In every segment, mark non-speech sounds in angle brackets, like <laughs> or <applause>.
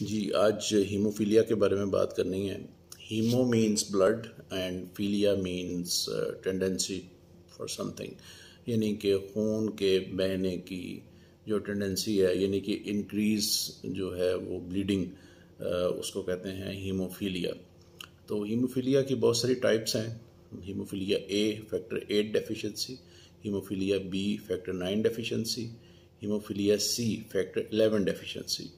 जी आज हीमोफीलिया के बारे में बात करनी है haemo means blood and philia means tendency for something यानी कि खून के बहने की जो टेंडेंसी है यानी कि इंक्रीज़ जो है वो ब्लीडिंग uh, उसको कहते हैं हीमोफीलिया तो हीमोफीलिया की बहुत सारी टाइप्स हैं haemophilia A factor eight deficiency haemophilia B factor nine deficiency haemophilia C factor eleven deficiency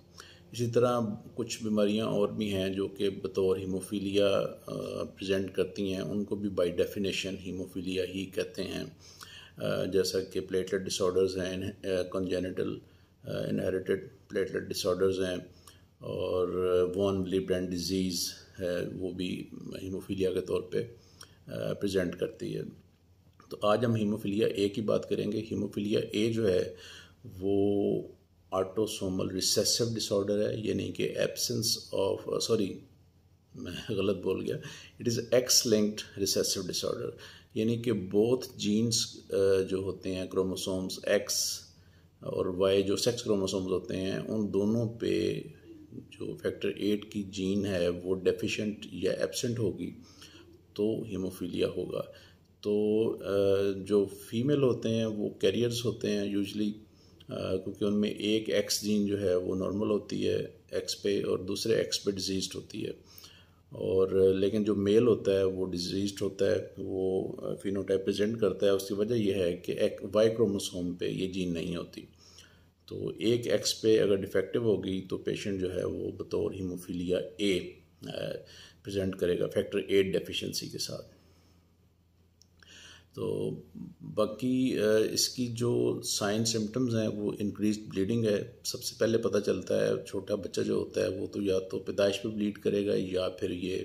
इसी तरह कुछ बीमारियां और भी हैं जो कि बतौर हीमोफीलिया प्रेजेंट करती हैं उनको भी बाय डेफिनेशन हीमोफीलिया ही कहते हैं जैसा कि प्लेटलेट डिसऑर्डर्स हैं कंजेनिटल इनहेरिटेड प्लेटलेट डिसऑर्डर्स हैं और वॉन ब्रेंड डिजीज़ है वो भी हीमोफीलिया के तौर पे प्रेजेंट करती है तो आज हम हीमोफीलिया ए की बात करेंगे हीमोफीलिया ए जो है वो ऑटोसोमल रिसेसिव डिसऑर्डर है यानी कि एब्सेंस ऑफ सॉरी मैं <laughs> गलत बोल गया it is X linked recessive disorder यानी कि बोथ जीन्स uh, जो होते हैं क्रोमोसोम्स एक्स और वाई जो सेक्स क्रोमोसोम्स होते हैं उन दोनों पे जो फैक्टर एट की जीन है वो डेफिशेंट या एबसेंट होगी तो हीमोफीलिया होगा तो uh, जो फीमेल होते हैं वो कैरियर्स होते हैं यूजली क्योंकि उनमें एक एक्स जीन जो है वो नॉर्मल होती है एक्स पे और दूसरे एक्स पे डिजीज होती है और लेकिन जो मेल होता है वो डिजीज होता है वो फिनोटाइप प्रेजेंट करता है उसकी वजह यह है कि एक वाई क्रोमोसोम पे ये जीन नहीं होती तो एक एक्स पे अगर डिफेक्टिव होगी तो पेशेंट जो है वो बतौर हीमोफीलिया ए प्रेजेंट करेगा फैक्टर एट डेफिशिएंसी के साथ तो बाकी इसकी जो साइन सिम्टम्स हैं वो इंक्रीज ब्लीडिंग है सबसे पहले पता चलता है छोटा बच्चा जो होता है वो तो या तो पैदाइश पे ब्लीड करेगा या फिर ये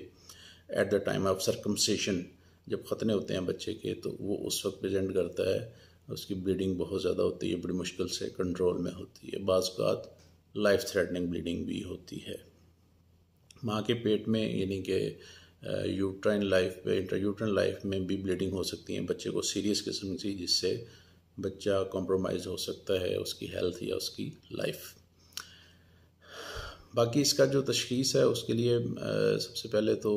at the time of circumcision जब ख़तने होते हैं बच्चे के तो वो उस वक्त प्रजेंट करता है उसकी ब्लीडिंग बहुत ज़्यादा होती है बड़ी मुश्किल से कंट्रोल में होती है बाज़ात लाइफ थ्रेटनिंग ब्लीडिंग भी होती है माँ के पेट में यानी कि uterine life inter intrauterine life में भी ब्लीडिंग हो सकती है बच्चे को सीरियस किस्म की जिससे बच्चा कॉम्प्रोमाइज़ हो सकता है उसकी हेल्थ या उसकी लाइफ बाकी इसका जो तशखीस है उसके लिए सबसे पहले तो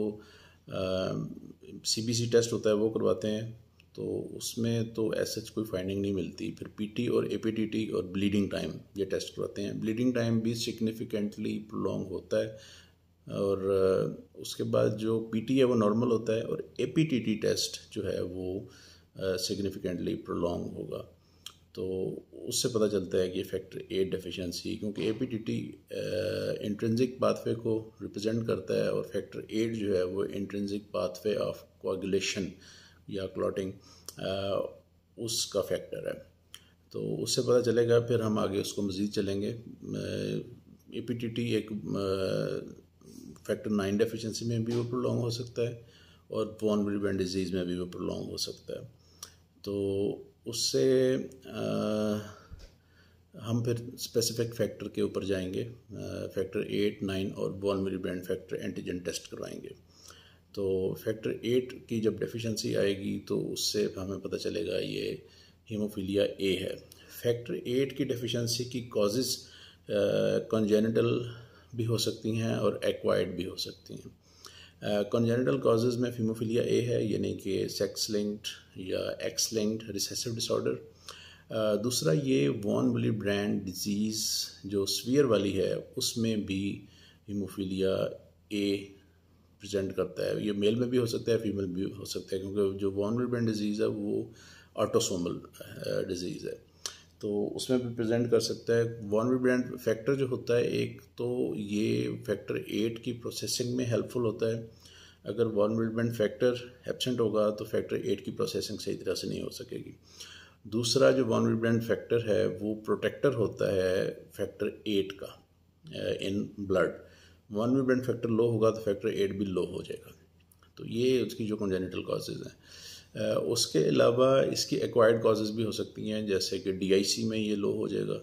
सी टेस्ट होता है वो करवाते हैं तो उसमें तो ऐसा कोई फाइंडिंग नहीं मिलती फिर पीटी और एपीटीटी और ब्लीडिंग टाइम ये टेस्ट करवाते हैं ब्लीडिंग टाइम भी सिग्निफिकेंटली प्रोलॉन्ग होता है और उसके बाद जो पीटी है वो नॉर्मल होता है और ए टेस्ट जो है वो सिग्निफिकेंटली प्रोलॉन्ग होगा तो उससे पता चलता है कि फैक्टर एट डेफिशिएंसी क्योंकि A P T T intrinsic pathway को रिप्रेजेंट करता है और फैक्टर एट जो है वो इंट्रेंजिक पाथवे ऑफ कोगुलेशन या क्लॉटिंग उसका फैक्टर है तो उससे पता चलेगा फिर हम आगे उसको मज़ीद चलेंगे ए पी टी टी एक फैक्टर नाइन डेफिशिएंसी में भी वो प्रोलॉन्ग हो सकता है और बॉन विलबैंड डिजीज़ में भी वो प्रोलॉन्ग हो सकता है तो उससे आ, हम फिर स्पेसिफिक फैक्टर के ऊपर जाएंगे फैक्टर एट नाइन और बॉन विलबैंड फैक्टर एंटीजन टेस्ट करवाएंगे तो फैक्टर एट की जब डेफिशिएंसी आएगी तो उससे हमें पता चलेगा ये हीमोफीलिया ए है फैक्टर एट की डेफिशिएंसी की कॉजेज़ कॉन्जेनिटल भी हो सकती हैं और एक्वायर्ड भी हो सकती हैं कॉन्जेनिटल कॉजेज में फीमोफिलिया ए है यानी कि सेक्स लिंक्ड या एक्स लिंक्ड रिसेसिव डिसऑर्डर दूसरा ये वॉन वली ब्रांड डिजीज़ जो स्वीयर वाली है उसमें भी हीमोफीलिया ए प्रेजेंट करता है ये मेल में भी हो सकता है फीमेल भी हो सकता है क्योंकि जो वॉन वली ब्रांड डिजीज़ है वो ऑटोसोमल डिजीज़ है तो उसमें भी प्रेजेंट कर सकता है वॉनवी ब्रांड फैक्टर जो होता है एक तो ये फैक्टर एट की प्रोसेसिंग में हेल्पफुल होता है अगर वॉनवी ब्रांड फैक्टर एबसेंट होगा तो फैक्टर एट की प्रोसेसिंग सही तरह से नहीं हो सकेगी दूसरा जो वॉनवी ब्रांड फैक्टर है वो प्रोटेक्टर होता है फैक्टर एट का in blood von Willebrand factor low होगा तो फैक्टर एट भी लो हो जाएगा तो ये उसकी जो कंजेनिटल कॉजेज़ हैं उसके अलावा इसकी एक्वायर्ड कॉजेज़ भी हो सकती हैं जैसे कि डीआईसी में ये लो हो जाएगा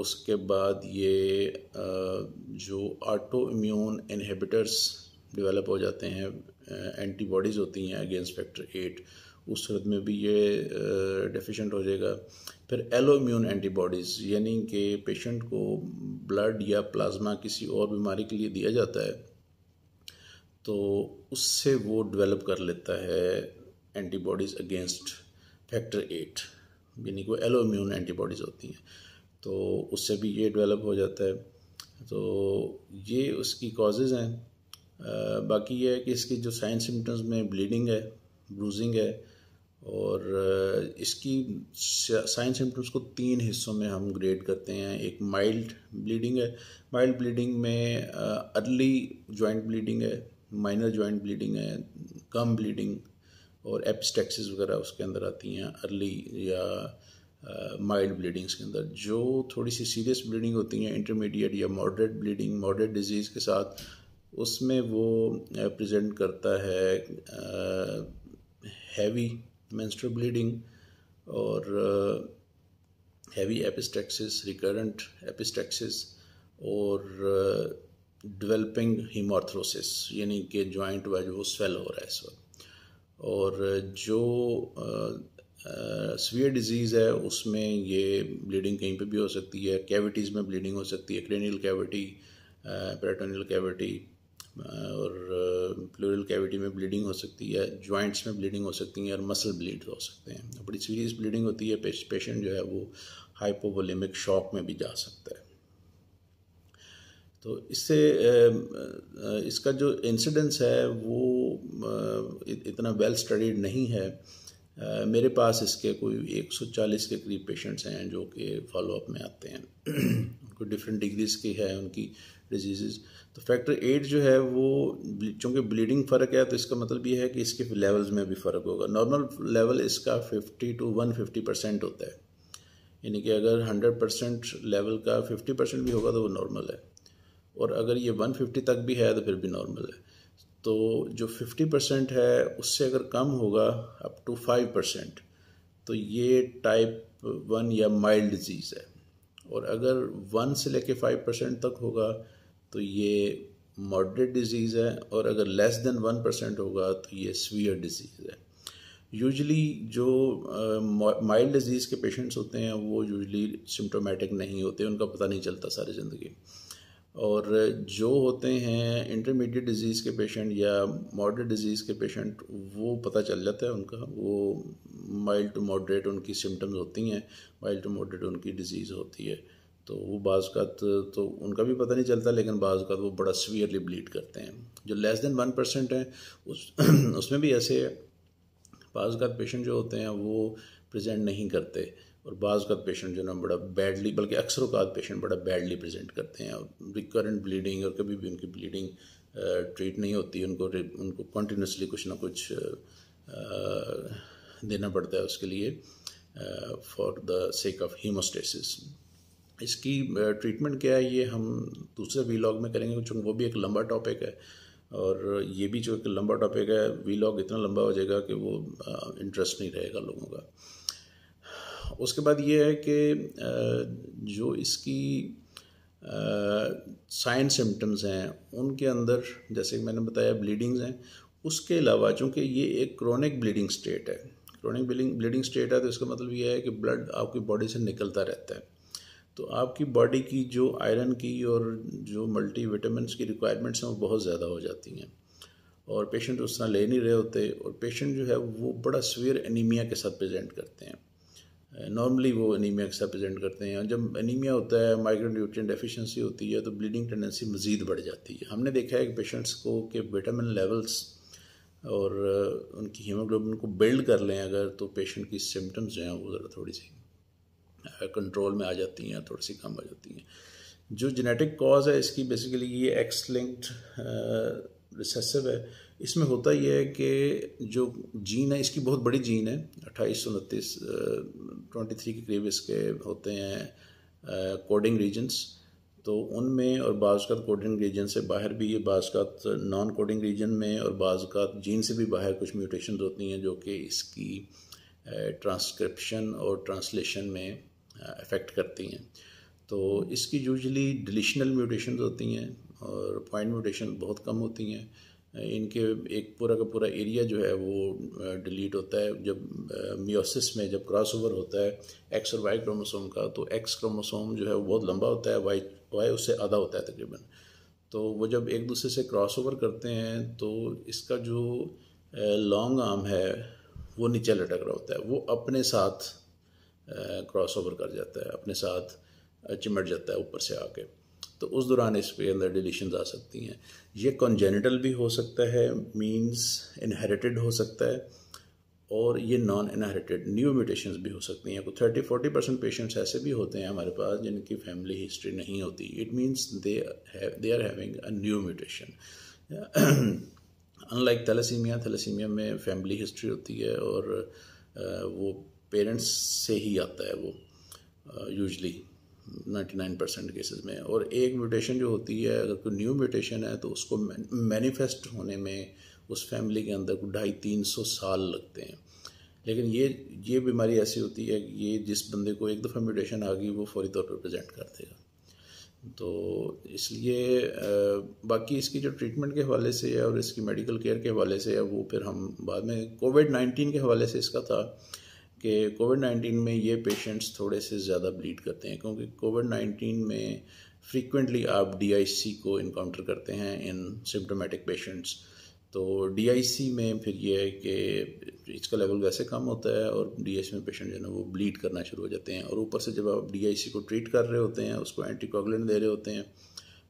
उसके बाद ये जो आटो इम्यून इनहेबिटर्स डेवलप हो जाते हैं एंटीबॉडीज़ होती हैं अगेंस्ट फैक्टर एट उस सूरत में भी ये डेफिशिएंट हो जाएगा फिर एलो इम्यून एंटीबॉडीज़ यानी कि पेशेंट को ब्लड या प्लाज्मा किसी और बीमारी के लिए दिया जाता है तो उससे वो डेवलप कर लेता है एंटीबॉडीज़ अगेंस्ट फैक्टर एट यानी कि वो इम्यून एंटीबॉडीज़ होती हैं तो उससे भी ये डेवलप हो जाता है तो ये उसकी कॉजेज़ हैं बाकी ये है कि इसकी जो साइन सिम्टम्स में ब्लीडिंग है ब्रूजिंग है और इसकी साइन सिम्टम्स को तीन हिस्सों में हम ग्रेड करते हैं एक माइल्ड ब्लीडिंग है माइल्ड ब्लीडिंग में अर्ली जॉइंट ब्लीडिंग है माइनर जॉइंट ब्लीडिंग है कम ब्लीडिंग और एपस्टेक्सिस वगैरह उसके अंदर आती हैं अर्ली या माइल्ड uh, ब्लीडिंग्स के अंदर जो थोड़ी सी सीरियस ब्लीडिंग होती हैं इंटरमीडिएट या मॉडरेट ब्लीडिंग मॉडरेट डिजीज़ के साथ उसमें वो प्रेजेंट करता है हैवी मेंस्ट्रुअल ब्लीडिंग और हैवी एपिस्टेक्सिस रिकरेंट एपिस्टेक्सिस और uh, डेवलपिंग हीमोर्थ्रोसिस यानी कि जॉइंट वाइज वो स्वेल हो रहा है इस वक्त और जो सीवियर डिजीज़ है उसमें ये ब्लीडिंग कहीं पे भी हो सकती है कैविटीज़ में ब्लीडिंग हो सकती है क्रेनियल कैविटी पेरेटोनियल कैविटी और प्लोरल कैविटी में ब्लीडिंग हो सकती है जॉइंट्स में ब्लीडिंग हो सकती है और मसल ब्लीड हो सकते हैं बड़ी सीरियस ब्लीडिंग होती है पेशेंट जो है वो हाइपोवोलेमिक शॉक में भी जा सकता है तो इससे इसका जो इंसिडेंस है वो इतना वेल स्टडीड नहीं है मेरे पास इसके कोई 140 के करीब पेशेंट्स हैं जो कि फॉलोअप में आते हैं उनको डिफरेंट डिग्रीज़ की है उनकी डिजीज़ तो फैक्टर एट जो है वो चूँकि ब्लीडिंग फ़र्क है तो इसका मतलब ये है कि इसके लेवल्स में भी फ़र्क होगा नॉर्मल लेवल इसका 50 टू 150 परसेंट होता है यानी कि अगर 100 परसेंट लेवल का 50 परसेंट भी होगा तो वो नॉर्मल है और अगर ये 150 तक भी है तो फिर भी नॉर्मल है तो जो 50 परसेंट है उससे अगर कम होगा अप टू 5 परसेंट तो ये टाइप वन या माइल्ड डिजीज़ है और अगर वन से लेके फाइव परसेंट तक होगा तो ये मॉडरेट डिजीज़ है और अगर लेस देन वन परसेंट होगा तो ये स्वीयर डिजीज़ है यूजली जो माइल्ड uh, डिजीज़ के पेशेंट्स होते हैं वो यूजली सिम्टोमेटिक नहीं होते उनका पता नहीं चलता सारी ज़िंदगी और जो होते हैं इंटरमीडिएट डिज़ीज़ के पेशेंट या मॉडरेट डिज़ीज़ के पेशेंट वो पता चल जाता है उनका वो माइल्ड टू मॉडरेट उनकी सिम्टम्स होती हैं माइल्ड टू मॉडरेट उनकी डिज़ीज़ होती है तो वो बाज तो, तो उनका भी पता नहीं चलता लेकिन बाज़ात वो बड़ा सीवियरली ब्लीड करते हैं जो लेस देन वन परसेंट हैं उस <clears throat> उसमें भी ऐसे बाज़ात पेशेंट जो होते हैं वो प्रेजेंट नहीं करते और बाज़ का पेशेंट जो ना बड़ा बैडली बल्कि अक्सर अवकात पेशेंट बड़ा बैडली प्रेजेंट करते हैं और रिकरेंट ब्लीडिंग और कभी भी उनकी ब्लीडिंग ट्रीट नहीं होती उनको उनको कंटिन्यूसली कुछ ना कुछ देना पड़ता है उसके लिए for the sake of haemostasis इसकी ट्रीटमेंट क्या है ये हम दूसरे वीलॉग में करेंगे चूँकि वो भी एक लंबा टॉपिक है और ये भी जो एक लंबा टॉपिक है वीलॉग इतना लंबा हो जाएगा कि वो इंटरेस्ट नहीं रहेगा लोगों का उसके बाद ये है कि जो इसकी साइन सिम्टम्स हैं उनके अंदर जैसे मैंने बताया ब्लीडिंग्स हैं उसके अलावा चूँकि ये एक क्रॉनिक ब्लीडिंग स्टेट है क्रॉनिक ब्लीडिंग ब्लीडिंग स्टेट है तो इसका मतलब ये है कि ब्लड आपकी बॉडी से निकलता रहता है तो आपकी बॉडी की जो आयरन की और जो मल्टी विटामस की रिक्वायरमेंट्स हैं वो बहुत ज़्यादा हो जाती हैं और पेशेंट उस तरह ले नहीं रहे होते और पेशेंट जो है वो बड़ा सवेर एनीमिया के साथ प्रेजेंट करते हैं नॉर्मली वो एनीमिया के साथ करते हैं जब एनीमिया होता है माइग्रेंट न्यूट्रिएंट डेफिशिएंसी होती है तो ब्लीडिंग टेंडेंसी मज़ीद बढ़ जाती है हमने देखा है कि पेशेंट्स को कि विटामिन लेवल्स और uh, उनकी हीमोग्लोबिन को बिल्ड कर लें अगर तो पेशेंट की सिम्टम्स जो हैं वो ज़रा थोड़ी सी कंट्रोल uh, में आ जाती हैं थोड़ी सी कम आ जाती हैं जो जेनेटिक कॉज है इसकी बेसिकली ये एक्स लिंक्ड uh, रिसेसिव है इसमें होता यह है कि जो जीन है इसकी बहुत बड़ी जीन है अट्ठाईस सौ उनतीस ट्वेंटी थ्री के करीब इसके होते हैं कोडिंग रीजन्स तो उनमें और बाज़ात कोडिंग रीजन से बाहर भी ये बाज़ात नॉन कोडिंग रीजन में और बाज़ात जीन से भी बाहर कुछ म्यूटेशन होती हैं जो कि इसकी ट्रांसक्रिप्शन और ट्रांसलेशन में अफेक्ट करती हैं तो इसकी यूजली डिलीशनल म्यूटेशन होती हैं और पॉइंट म्यूटेशन बहुत कम होती हैं इनके एक पूरा का पूरा एरिया जो है वो डिलीट होता है जब मियोसिस में जब क्रॉसओवर होता है एक्स और वाई क्रोमोसोम का तो एक्स क्रोमोसोम जो है वो बहुत लंबा होता है वाई वाई उससे आधा होता है तकरीबन तो वो जब एक दूसरे से क्रॉसओवर करते हैं तो इसका जो लॉन्ग आर्म है वो नीचे लटक रहा होता है वो अपने साथ ओवर कर जाता है अपने साथ चिमट जाता है ऊपर से आके तो उस दौरान इस पे अंदर डिलीशन आ सकती हैं ये कॉन्जेनिटल भी हो सकता है मीन्स इनहेरिटेड हो सकता है और ये नॉन इनहेरिटेड न्यू म्यूटेशन भी हो सकती हैं कुछ थर्टी फोर्टी परसेंट पेशेंट्स ऐसे भी होते हैं हमारे पास जिनकी फैमिली हिस्ट्री नहीं होती it means they they are having a new mutation unlike thalassaemia thalassaemia में फैमिली हिस्ट्री होती है और uh, वो पेरेंट्स से ही आता है वो यूजली uh, 99 परसेंट केसेस में और एक म्यूटेशन जो होती है अगर कोई न्यू म्यूटेशन है तो उसको मैनिफेस्ट होने में उस फैमिली के अंदर को ढाई तीन सौ साल लगते हैं लेकिन ये ये बीमारी ऐसी होती है कि ये जिस बंदे को एक दफ़ा म्यूटेशन आ गई वो फौरी तौर पर प्रजेंट कर देगा तो इसलिए बाकी इसकी जो ट्रीटमेंट के हवाले से है और इसकी मेडिकल केयर के हवाले से है वो फिर हम बाद में कोविड नाइन्टीन के हवाले से इसका था कि कोविड नाइन्टीन में ये पेशेंट्स थोड़े से ज़्यादा ब्लीड करते हैं क्योंकि कोविड नाइन्टीन में फ्रीक्वेंटली आप डी को इनकाउंटर करते हैं इन सिम्टोमेटिक पेशेंट्स तो डी में फिर ये है कि इसका लेवल वैसे कम होता है और डी में पेशेंट जो है ना वो ब्लीड करना शुरू हो जाते हैं और ऊपर से जब आप डी को ट्रीट कर रहे होते हैं उसको एंटीकॉगलिन दे रहे होते हैं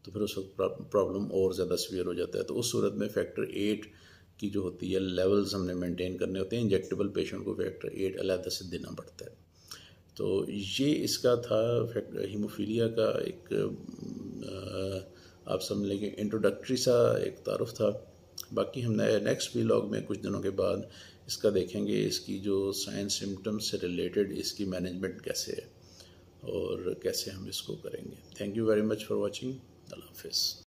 तो फिर उस वक्त प्रॉब्लम और ज़्यादा सीवियर हो जाता है तो उस सूरत में फैक्टर एट की जो होती है लेवल्स हमने मेंटेन करने होते हैं इंजेक्टेबल पेशेंट को फैक्टर एट अलहदा से देना पड़ता है तो ये इसका था फैक्टर हीमोफीलिया का एक आप समझ लेंगे इंट्रोडक्टरी सा एक तारफ़ था बाकी हमने नेक्स्ट वी में कुछ दिनों के बाद इसका देखेंगे इसकी जो साइंस सिम्टम्स से रिलेटेड इसकी मैनेजमेंट कैसे है और कैसे हम इसको करेंगे thank you very much for watching अल्लाह हाफिज़